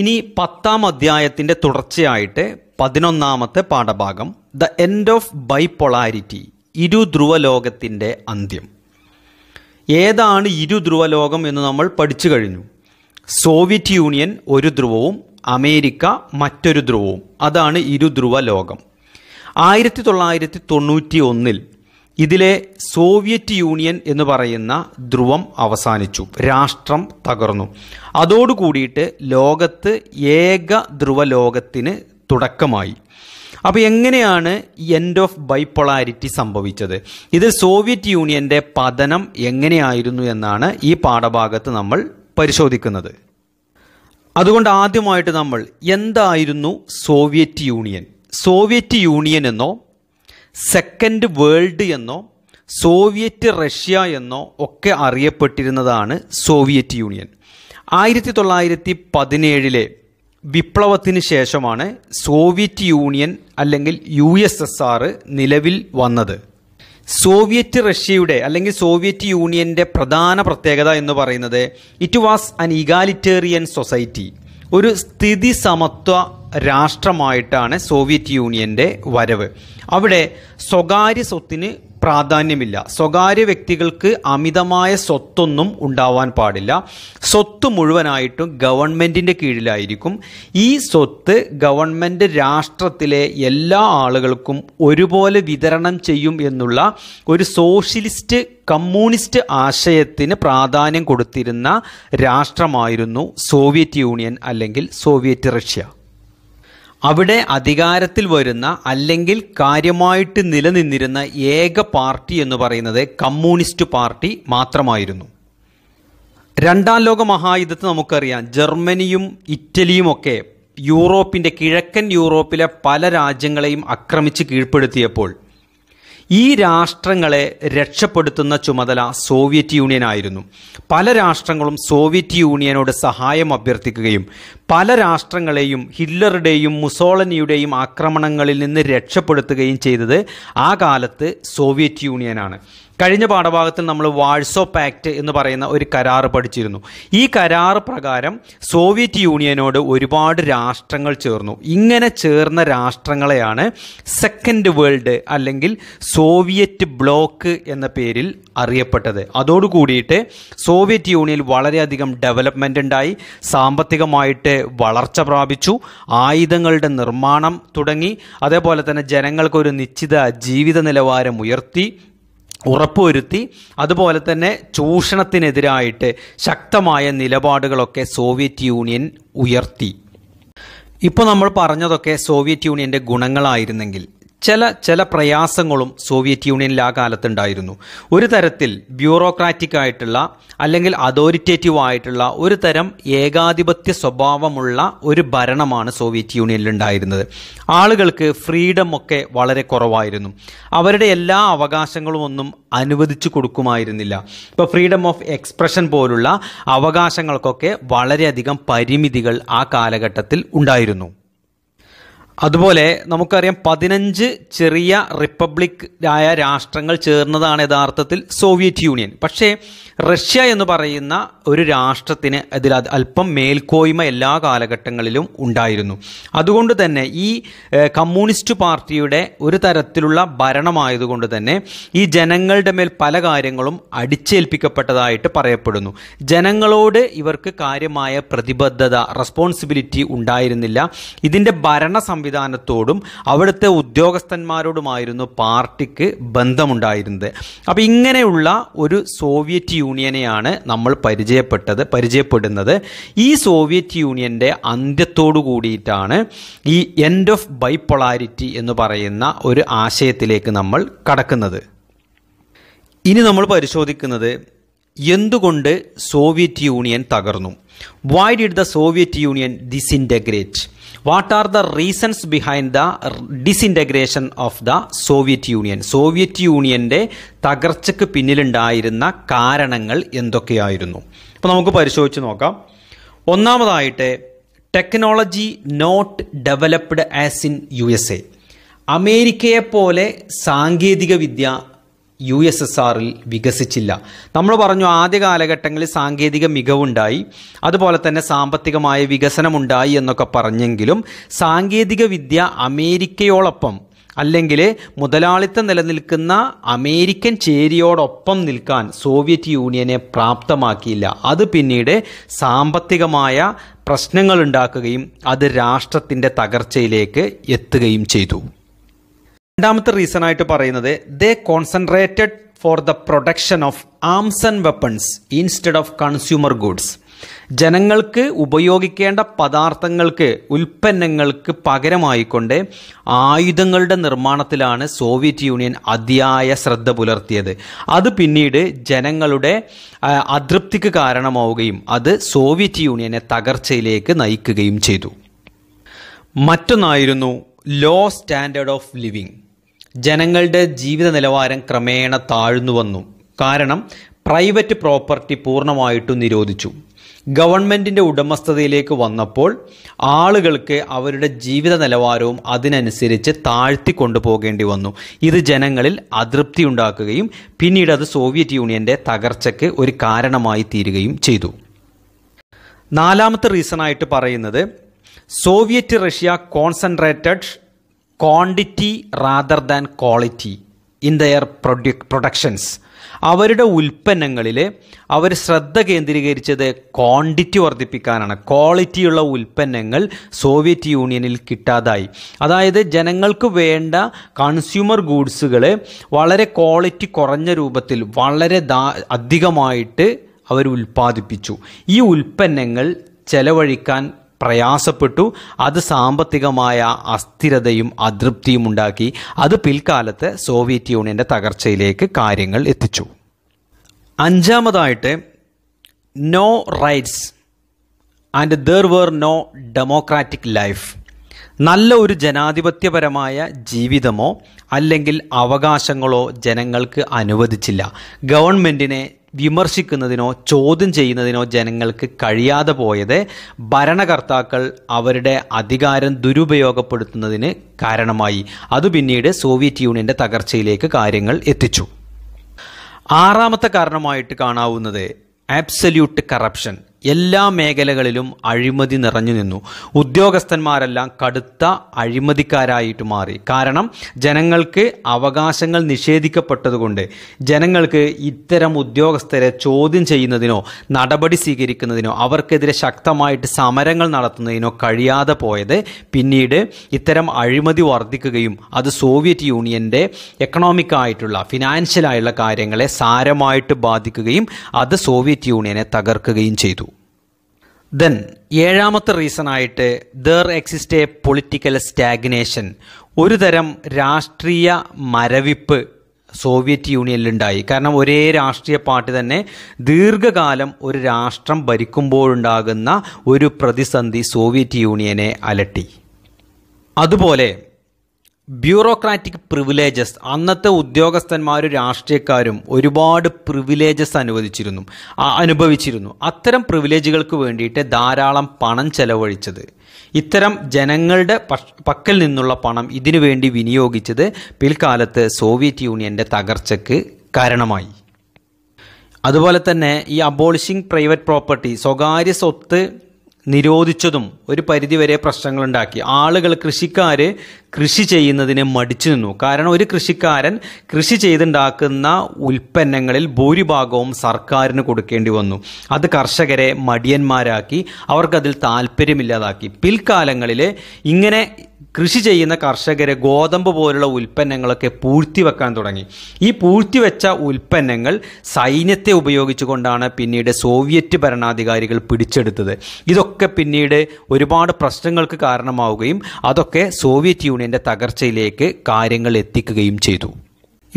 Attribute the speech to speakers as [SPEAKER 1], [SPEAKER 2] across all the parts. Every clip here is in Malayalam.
[SPEAKER 1] ഇനി പത്താം അധ്യായത്തിൻ്റെ തുടർച്ചയായിട്ട് പതിനൊന്നാമത്തെ പാഠഭാഗം ദ എൻഡ് ഓഫ് ബൈപൊളാരിറ്റി ഇരുധ്രുവ ലോകത്തിൻ്റെ അന്ത്യം ഏതാണ് ഇരുധ്രുവ ലോകം എന്ന് നമ്മൾ പഠിച്ചു കഴിഞ്ഞു സോവിയറ്റ് യൂണിയൻ ഒരു ധ്രുവവും അമേരിക്ക മറ്റൊരു ധ്രുവവും അതാണ് ഇരുധ്രുവ ലോകം ആയിരത്തി തൊള്ളായിരത്തി തൊണ്ണൂറ്റി ഒന്നിൽ ഇതിലെ സോവിയറ്റ് യൂണിയൻ എന്ന് പറയുന്ന ധ്രുവം അവസാനിച്ചു രാഷ്ട്രം തകർന്നു അതോടുകൂടിയിട്ട് ലോകത്ത് ഏക ധ്രുവ ലോകത്തിന് തുടക്കമായി അപ്പോൾ എങ്ങനെയാണ് എൻഡ് ഓഫ് ബൈപ്പൊളാരിറ്റി സംഭവിച്ചത് ഇത് സോവിയറ്റ് യൂണിയൻ്റെ പതനം എങ്ങനെയായിരുന്നു എന്നാണ് ഈ പാഠഭാഗത്ത് നമ്മൾ പരിശോധിക്കുന്നത് അതുകൊണ്ട് ആദ്യമായിട്ട് നമ്മൾ എന്തായിരുന്നു സോവിയറ്റ് യൂണിയൻ സോവിയറ്റ് യൂണിയൻ എന്നോ സെക്കൻഡ് വേൾഡ് എന്നോ സോവിയറ്റ് റഷ്യ എന്നോ ഒക്കെ അറിയപ്പെട്ടിരുന്നതാണ് സോവിയറ്റ് യൂണിയൻ ആയിരത്തി തൊള്ളായിരത്തി പതിനേഴിലെ വിപ്ലവത്തിന് ശേഷമാണ് സോവിയറ്റ് യൂണിയൻ അല്ലെങ്കിൽ യു എസ് എസ് ആർ നിലവിൽ വന്നത് സോവിയറ്റ് റഷ്യയുടെ അല്ലെങ്കിൽ സോവിയറ്റ് യൂണിയൻ്റെ പ്രധാന പ്രത്യേകത എന്ന് പറയുന്നത് it was an egalitarian society ഒരു സ്ഥിതി സമത്വ രാഷ്ട്രമായിട്ടാണ് സോവിയറ്റ് യൂണിയൻ്റെ വരവ് അവിടെ സ്വകാര്യ സ്വത്തിന് പ്രാധാന്യമില്ല സ്വകാര്യ വ്യക്തികൾക്ക് അമിതമായ സ്വത്തൊന്നും ഉണ്ടാവാൻ പാടില്ല സ്വത്ത് മുഴുവനായിട്ടും ഗവൺമെൻറ്റിൻ്റെ കീഴിലായിരിക്കും ഈ സ്വത്ത് ഗവൺമെൻറ് രാഷ്ട്രത്തിലെ എല്ലാ ആളുകൾക്കും ഒരുപോലെ വിതരണം ചെയ്യും എന്നുള്ള ഒരു സോഷ്യലിസ്റ്റ് കമ്മ്യൂണിസ്റ്റ് ആശയത്തിന് പ്രാധാന്യം കൊടുത്തിരുന്ന രാഷ്ട്രമായിരുന്നു സോവിയറ്റ് യൂണിയൻ അല്ലെങ്കിൽ സോവിയറ്റ് റഷ്യ അവിടെ അധികാരത്തിൽ വരുന്ന അല്ലെങ്കിൽ കാര്യമായിട്ട് നിലനിന്നിരുന്ന ഏക പാർട്ടി എന്ന് പറയുന്നത് കമ്മ്യൂണിസ്റ്റ് പാർട്ടി മാത്രമായിരുന്നു രണ്ടാം ലോക മഹായുദ്ധത്തിൽ നമുക്കറിയാം ജർമ്മനിയും ഇറ്റലിയും ഒക്കെ യൂറോപ്പിൻ്റെ കിഴക്കൻ യൂറോപ്പിലെ പല രാജ്യങ്ങളെയും ആക്രമിച്ച് കീഴ്പ്പെടുത്തിയപ്പോൾ ഈ രാഷ്ട്രങ്ങളെ രക്ഷപ്പെടുത്തുന്ന ചുമതല സോവിയറ്റ് യൂണിയൻ ആയിരുന്നു പല രാഷ്ട്രങ്ങളും സോവിയറ്റ് യൂണിയനോട് സഹായം അഭ്യർത്ഥിക്കുകയും പല രാഷ്ട്രങ്ങളെയും ഹിറ്റ്ലറുടെയും മുസോളനിയുടെയും ആക്രമണങ്ങളിൽ നിന്ന് രക്ഷപ്പെടുത്തുകയും ചെയ്തത് ആ കാലത്ത് സോവിയറ്റ് യൂണിയനാണ് കഴിഞ്ഞ പാഠഭാഗത്തിൽ നമ്മൾ വാഴ്സോ പാക്റ്റ് എന്ന് പറയുന്ന ഒരു കരാർ പഠിച്ചിരുന്നു ഈ കരാർ പ്രകാരം സോവിയറ്റ് യൂണിയനോട് ഒരുപാട് രാഷ്ട്രങ്ങൾ ചേർന്നു ഇങ്ങനെ ചേർന്ന രാഷ്ട്രങ്ങളെയാണ് സെക്കൻഡ് വേൾഡ് അല്ലെങ്കിൽ സോവിയറ്റ് ബ്ലോക്ക് എന്ന പേരിൽ അറിയപ്പെട്ടത് അതോടുകൂടിയിട്ട് സോവിയറ്റ് യൂണിയൻ വളരെയധികം ഡെവലപ്മെൻ്റ് ഉണ്ടായി സാമ്പത്തികമായിട്ട് വളർച്ച പ്രാപിച്ചു ആയുധങ്ങളുടെ നിർമ്മാണം തുടങ്ങി അതേപോലെ തന്നെ ജനങ്ങൾക്കൊരു നിശ്ചിത ജീവിത നിലവാരം ഉയർത്തി ഉറപ്പുവരുത്തി അതുപോലെ തന്നെ ചൂഷണത്തിനെതിരായിട്ട് ശക്തമായ നിലപാടുകളൊക്കെ സോവിയറ്റ് യൂണിയൻ ഉയർത്തി ഇപ്പോൾ നമ്മൾ പറഞ്ഞതൊക്കെ സോവിയറ്റ് യൂണിയൻ്റെ ഗുണങ്ങളായിരുന്നെങ്കിൽ ചില ചില പ്രയാസങ്ങളും സോവിയറ്റ് യൂണിയനിൽ ആ കാലത്തുണ്ടായിരുന്നു ഒരു തരത്തിൽ ബ്യൂറോക്രാറ്റിക് ആയിട്ടുള്ള അല്ലെങ്കിൽ അതോറിറ്റേറ്റീവ് ആയിട്ടുള്ള ഒരു തരം ഏകാധിപത്യ സ്വഭാവമുള്ള ഒരു ഭരണമാണ് സോവിയറ്റ് യൂണിയനിൽ ഉണ്ടായിരുന്നത് ആളുകൾക്ക് ഫ്രീഡം ഒക്കെ വളരെ കുറവായിരുന്നു അവരുടെ എല്ലാ അവകാശങ്ങളും ഒന്നും അനുവദിച്ചു കൊടുക്കുമായിരുന്നില്ല ഇപ്പോൾ ഫ്രീഡം ഓഫ് എക്സ്പ്രഷൻ പോലുള്ള അവകാശങ്ങൾക്കൊക്കെ വളരെയധികം പരിമിതികൾ ആ കാലഘട്ടത്തിൽ ഉണ്ടായിരുന്നു അതുപോലെ നമുക്കറിയാം പതിനഞ്ച് ചെറിയ റിപ്പബ്ലിക് ആയ രാഷ്ട്രങ്ങൾ ചേർന്നതാണ് യഥാർത്ഥത്തിൽ സോവിയറ്റ് യൂണിയൻ പക്ഷേ റഷ്യ എന്ന് പറയുന്ന ഒരു രാഷ്ട്രത്തിന് അതിൽ അല്പം മേൽക്കോയ്മ എല്ലാ കാലഘട്ടങ്ങളിലും ഉണ്ടായിരുന്നു അതുകൊണ്ട് തന്നെ ഈ കമ്മ്യൂണിസ്റ്റ് പാർട്ടിയുടെ ഒരു തരത്തിലുള്ള ഭരണമായതുകൊണ്ട് തന്നെ ഈ ജനങ്ങളുടെ മേൽ പല കാര്യങ്ങളും അടിച്ചേൽപ്പിക്കപ്പെട്ടതായിട്ട് പറയപ്പെടുന്നു ജനങ്ങളോട് ഇവർക്ക് കാര്യമായ പ്രതിബദ്ധത റെസ്പോൺസിബിലിറ്റി ഉണ്ടായിരുന്നില്ല ഇതിൻ്റെ ഭരണ സംവിധാനത്തോടും അവിടുത്തെ ഉദ്യോഗസ്ഥന്മാരോടുമായിരുന്നു പാർട്ടിക്ക് ബന്ധമുണ്ടായിരുന്നത് അപ്പോൾ ഇങ്ങനെയുള്ള ഒരു സോവിയറ്റ് യൂണിയനെയാണ് നമ്മൾ പരിചയപ്പെട്ടത് പരിചയപ്പെടുന്നത് ഈ സോവിയറ്റ് യൂണിയൻ്റെ അന്ത്യത്തോടു കൂടിയിട്ടാണ് ഈ എൻഡ് ഓഫ് ബൈപ്പൊളാരിറ്റി എന്ന് പറയുന്ന ഒരു ആശയത്തിലേക്ക് നമ്മൾ കടക്കുന്നത് ഇനി നമ്മൾ പരിശോധിക്കുന്നത് എന്തുകൊണ്ട് സോവിയറ്റ് യൂണിയൻ തകർന്നു why did the Soviet Union disintegrate what are the reasons behind the disintegration of the Soviet Union Soviet യൂണിയൻ്റെ തകർച്ചയ്ക്ക് പിന്നിലുണ്ടായിരുന്ന കാരണങ്ങൾ എന്തൊക്കെയായിരുന്നു അപ്പോൾ നമുക്ക് പരിശോധിച്ച് നോക്കാം ഒന്നാമതായിട്ട് technology not developed as in U S A അമേരിക്കയെപ്പോലെ സാങ്കേതിക വിദ്യ യു എസ് എസ് ആറിൽ വികസിച്ചില്ല നമ്മൾ പറഞ്ഞു ആദ്യ കാലഘട്ടങ്ങളിൽ സാങ്കേതിക മികവുണ്ടായി അതുപോലെ തന്നെ സാമ്പത്തികമായ വികസനമുണ്ടായി എന്നൊക്കെ പറഞ്ഞെങ്കിലും സാങ്കേതിക വിദ്യ അമേരിക്കയോടൊപ്പം അല്ലെങ്കിൽ മുതലാളിത്തം നിലനിൽക്കുന്ന അമേരിക്കൻ ചേരിയോടൊപ്പം നിൽക്കാൻ സോവിയറ്റ് യൂണിയനെ പ്രാപ്തമാക്കിയില്ല അത് പിന്നീട് സാമ്പത്തികമായ പ്രശ്നങ്ങൾ ഉണ്ടാക്കുകയും അത് രാഷ്ട്രത്തിൻ്റെ തകർച്ചയിലേക്ക് എത്തുകയും ചെയ്തു രണ്ടാമത്തെ റീസൺ ആയിട്ട് പറയുന്നത് they concentrated for the production of arms and weapons instead of consumer goods ജനങ്ങൾക്ക് ഉപയോഗിക്കേണ്ട പദാർത്ഥങ്ങൾക്ക് ഉൽപ്പന്നങ്ങൾക്ക് പകരമായിക്കൊണ്ട് ആയുധങ്ങളുടെ നിർമ്മാണത്തിലാണ് സോവിയറ്റ് യൂണിയൻ അതിയായ ശ്രദ്ധ പുലർത്തിയത് അത് പിന്നീട് ജനങ്ങളുടെ അതൃപ്തിക്ക് കാരണമാവുകയും അത് സോവിയറ്റ് യൂണിയനെ തകർച്ചയിലേക്ക് നയിക്കുകയും ചെയ്തു മറ്റൊന്നായിരുന്നു ലോ സ്റ്റാൻഡേർഡ് ഓഫ് ലിവിങ് ജനങ്ങളുടെ ജീവിത നിലവാരം ക്രമേണ താഴ്ന്നു വന്നു കാരണം പ്രൈവറ്റ് പ്രോപ്പർട്ടി പൂർണ്ണമായിട്ടും നിരോധിച്ചു ഗവൺമെൻറ്റിൻ്റെ ഉടമസ്ഥതയിലേക്ക് വന്നപ്പോൾ ആളുകൾക്ക് അവരുടെ ജീവിത നിലവാരവും അതിനനുസരിച്ച് താഴ്ത്തി കൊണ്ടുപോകേണ്ടി വന്നു ഇത് ജനങ്ങളിൽ അതൃപ്തി ഉണ്ടാക്കുകയും പിന്നീട് അത് സോവിയറ്റ് യൂണിയൻ്റെ തകർച്ചയ്ക്ക് ഒരു കാരണമായി തീരുകയും ചെയ്തു നാലാമത്തെ റീസണായിട്ട് പറയുന്നത് Soviet Russia concentrated quantity rather than quality in their പ്രൊഡ്യു പ്രൊഡക്ഷൻസ് അവരുടെ ഉൽപ്പന്നങ്ങളിൽ അവർ ശ്രദ്ധ കേന്ദ്രീകരിച്ചത് ക്വാണ്ടിറ്റി വർദ്ധിപ്പിക്കാനാണ് ക്വാളിറ്റിയുള്ള ഉൽപ്പന്നങ്ങൾ സോവിയറ്റ് യൂണിയനിൽ കിട്ടാതായി അതായത് ജനങ്ങൾക്ക് വേണ്ട കൺസ്യൂമർ ഗൂഡ്സുകൾ വളരെ ക്വാളിറ്റി കുറഞ്ഞ രൂപത്തിൽ വളരെ അധികമായിട്ട് അവർ ഉൽപ്പാദിപ്പിച്ചു ഈ ഉൽപ്പന്നങ്ങൾ ചെലവഴിക്കാൻ പ്രയാസപ്പെട്ടു അത് സാമ്പത്തികമായ അസ്ഥിരതയും അതൃപ്തിയും ഉണ്ടാക്കി അത് പിൽക്കാലത്ത് സോവിയറ്റ് യൂണിയൻ്റെ തകർച്ചയിലേക്ക് കാര്യങ്ങൾ എത്തിച്ചു അഞ്ചാമതായിട്ട് no rights and there were no democratic life നല്ല ഒരു ജനാധിപത്യപരമായ ജീവിതമോ അല്ലെങ്കിൽ അവകാശങ്ങളോ ജനങ്ങൾക്ക് അനുവദിച്ചില്ല ഗവൺമെൻറ്റിനെ വിമർശിക്കുന്നതിനോ ചോദ്യം ചെയ്യുന്നതിനോ ജനങ്ങൾക്ക് കഴിയാതെ പോയത് ഭരണകർത്താക്കൾ അവരുടെ അധികാരം ദുരുപയോഗപ്പെടുത്തുന്നതിന് കാരണമായി അത് പിന്നീട് സോവിയറ്റ് യൂണിയൻ്റെ തകർച്ചയിലേക്ക് കാര്യങ്ങൾ എത്തിച്ചു ആറാമത്തെ കാരണമായിട്ട് കാണാവുന്നത് ആബ്സല്യൂട്ട് കറപ്ഷൻ എല്ലാ മേഖലകളിലും അഴിമതി നിറഞ്ഞു നിന്നു ഉദ്യോഗസ്ഥന്മാരെല്ലാം കടുത്ത അഴിമതിക്കാരായിട്ട് മാറി കാരണം ജനങ്ങൾക്ക് അവകാശങ്ങൾ നിഷേധിക്കപ്പെട്ടതുകൊണ്ട് ജനങ്ങൾക്ക് ഇത്തരം ഉദ്യോഗസ്ഥരെ ചോദ്യം ചെയ്യുന്നതിനോ നടപടി സ്വീകരിക്കുന്നതിനോ അവർക്കെതിരെ ശക്തമായിട്ട് സമരങ്ങൾ നടത്തുന്നതിനോ കഴിയാതെ പോയത് പിന്നീട് ഇത്തരം അഴിമതി വർദ്ധിക്കുകയും അത് സോവിയറ്റ് യൂണിയൻ്റെ എക്കണോമിക്കായിട്ടുള്ള ഫിനാൻഷ്യലായുള്ള കാര്യങ്ങളെ സാരമായിട്ട് ബാധിക്കുകയും അത് സോവിയറ്റ് യൂണിയനെ തകർക്കുകയും ചെയ്തു ദെൻ ഏഴാമത്തെ റീസണായിട്ട് there exist a political stagnation ഒരു തരം രാഷ്ട്രീയ മരവിപ്പ് സോവിയറ്റ് യൂണിയനിലുണ്ടായി കാരണം ഒരേ രാഷ്ട്രീയ പാർട്ടി തന്നെ ദീർഘകാലം ഒരു രാഷ്ട്രം ഭരിക്കുമ്പോഴുണ്ടാകുന്ന ഒരു പ്രതിസന്ധി സോവിയറ്റ് യൂണിയനെ അലട്ടി അതുപോലെ ബ്യൂറോക്രാറ്റിക് പ്രിവിലേജസ് അന്നത്തെ ഉദ്യോഗസ്ഥന്മാരും രാഷ്ട്രീയക്കാരും ഒരുപാട് പ്രിവിലേജസ് അനുവദിച്ചിരുന്നു അനുഭവിച്ചിരുന്നു അത്തരം പ്രിവിലേജുകൾക്ക് വേണ്ടിയിട്ട് ധാരാളം പണം ചെലവഴിച്ചത് ഇത്തരം ജനങ്ങളുടെ പക്കൽ നിന്നുള്ള പണം ഇതിനുവേണ്ടി വിനിയോഗിച്ചത് പിൽക്കാലത്ത് സോവിയറ്റ് യൂണിയൻ്റെ തകർച്ചയ്ക്ക് കാരണമായി അതുപോലെ തന്നെ ഈ അബോളിഷിംഗ് പ്രൈവറ്റ് പ്രോപ്പർട്ടി സ്വകാര്യ സ്വത്ത് നിരോധിച്ചതും ഒരു പരിധിവരെ പ്രശ്നങ്ങളുണ്ടാക്കി ആളുകൾ കൃഷിക്കാർ കൃഷി ചെയ്യുന്നതിനെ മടിച്ചു നിന്നു കാരണം ഒരു കൃഷിക്കാരൻ കൃഷി ചെയ്തുണ്ടാക്കുന്ന ഉൽപ്പന്നങ്ങളിൽ ഭൂരിഭാഗവും സർക്കാരിന് കൊടുക്കേണ്ടി വന്നു അത് കർഷകരെ മടിയന്മാരാക്കി അവർക്കതിൽ താല്പര്യമില്ലാതാക്കി പിൽക്കാലങ്ങളിൽ ഇങ്ങനെ കൃഷി ചെയ്യുന്ന കർഷകരെ ഗോതമ്പ് പോലുള്ള ഉൽപ്പന്നങ്ങളൊക്കെ വെക്കാൻ തുടങ്ങി ഈ വെച്ച ഉൽപ്പന്നങ്ങൾ സൈന്യത്തെ ഉപയോഗിച്ചുകൊണ്ടാണ് പിന്നീട് സോവിയറ്റ് ഭരണാധികാരികൾ പിടിച്ചെടുത്തത് ഇതൊക്കെ പിന്നീട് ഒരുപാട് പ്രശ്നങ്ങൾക്ക് കാരണമാവുകയും അതൊക്കെ സോവിയറ്റ് യൂണിയൻ്റെ തകർച്ചയിലേക്ക് കാര്യങ്ങൾ എത്തിക്കുകയും ചെയ്തു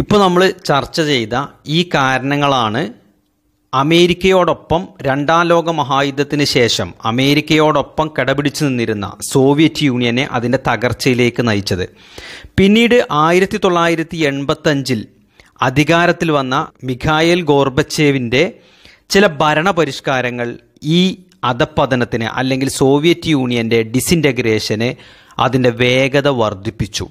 [SPEAKER 1] ഇപ്പോൾ നമ്മൾ ചർച്ച ചെയ്ത ഈ കാരണങ്ങളാണ് അമേരിക്കയോടൊപ്പം രണ്ടാം ലോക മഹായുദ്ധത്തിന് ശേഷം അമേരിക്കയോടൊപ്പം കിടപിടിച്ചു നിന്നിരുന്ന സോവിയറ്റ് യൂണിയനെ അതിൻ്റെ തകർച്ചയിലേക്ക് നയിച്ചത് പിന്നീട് ആയിരത്തി തൊള്ളായിരത്തി എൺപത്തഞ്ചിൽ അധികാരത്തിൽ വന്ന മിഖായൽ ഗോർബച്ചേവിൻ്റെ ചില ഭരണ പരിഷ്കാരങ്ങൾ ഈ അധപ്പതനത്തിന് അല്ലെങ്കിൽ സോവിയറ്റ് യൂണിയൻ്റെ ഡിസിൻറ്റഗ്രേഷന് അതിൻ്റെ വേഗത വർദ്ധിപ്പിച്ചു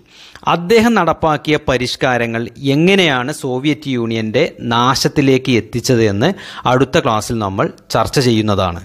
[SPEAKER 1] അദ്ദേഹം നടപ്പാക്കിയ പരിഷ്കാരങ്ങൾ എങ്ങനെയാണ് സോവിയറ്റ് യൂണിയൻ്റെ നാശത്തിലേക്ക് എത്തിച്ചത് എന്ന് അടുത്ത ക്ലാസ്സിൽ നമ്മൾ ചർച്ച ചെയ്യുന്നതാണ്